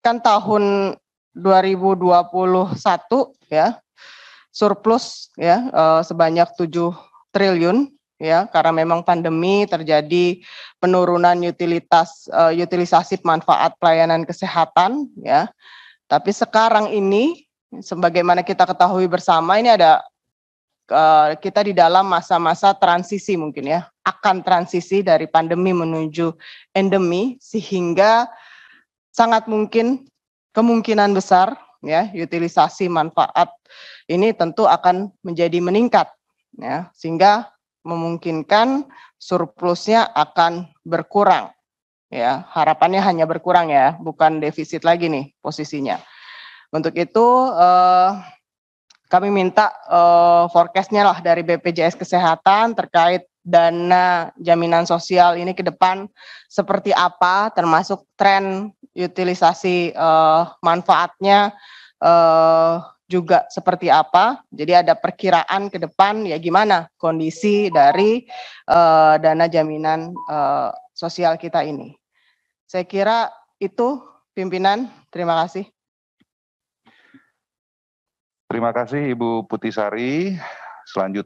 kan tahun 2021 ya surplus ya eh, sebanyak 7 triliun ya karena memang pandemi terjadi penurunan utilitas eh, utilisasi manfaat pelayanan kesehatan ya. Tapi sekarang ini sebagaimana kita ketahui bersama ini ada Eh, kita di dalam masa-masa transisi mungkin ya akan transisi dari pandemi menuju endemi sehingga sangat mungkin kemungkinan besar ya utilisasi manfaat ini tentu akan menjadi meningkat ya sehingga memungkinkan surplusnya akan berkurang ya harapannya hanya berkurang ya bukan defisit lagi nih posisinya untuk itu eh, kami minta uh, forecastnya lah dari BPJS Kesehatan terkait dana jaminan sosial ini ke depan seperti apa, termasuk tren utilisasi uh, manfaatnya uh, juga seperti apa. Jadi ada perkiraan ke depan ya gimana kondisi dari uh, dana jaminan uh, sosial kita ini. Saya kira itu pimpinan. Terima kasih terima kasih ibu Putisari. selanjutnya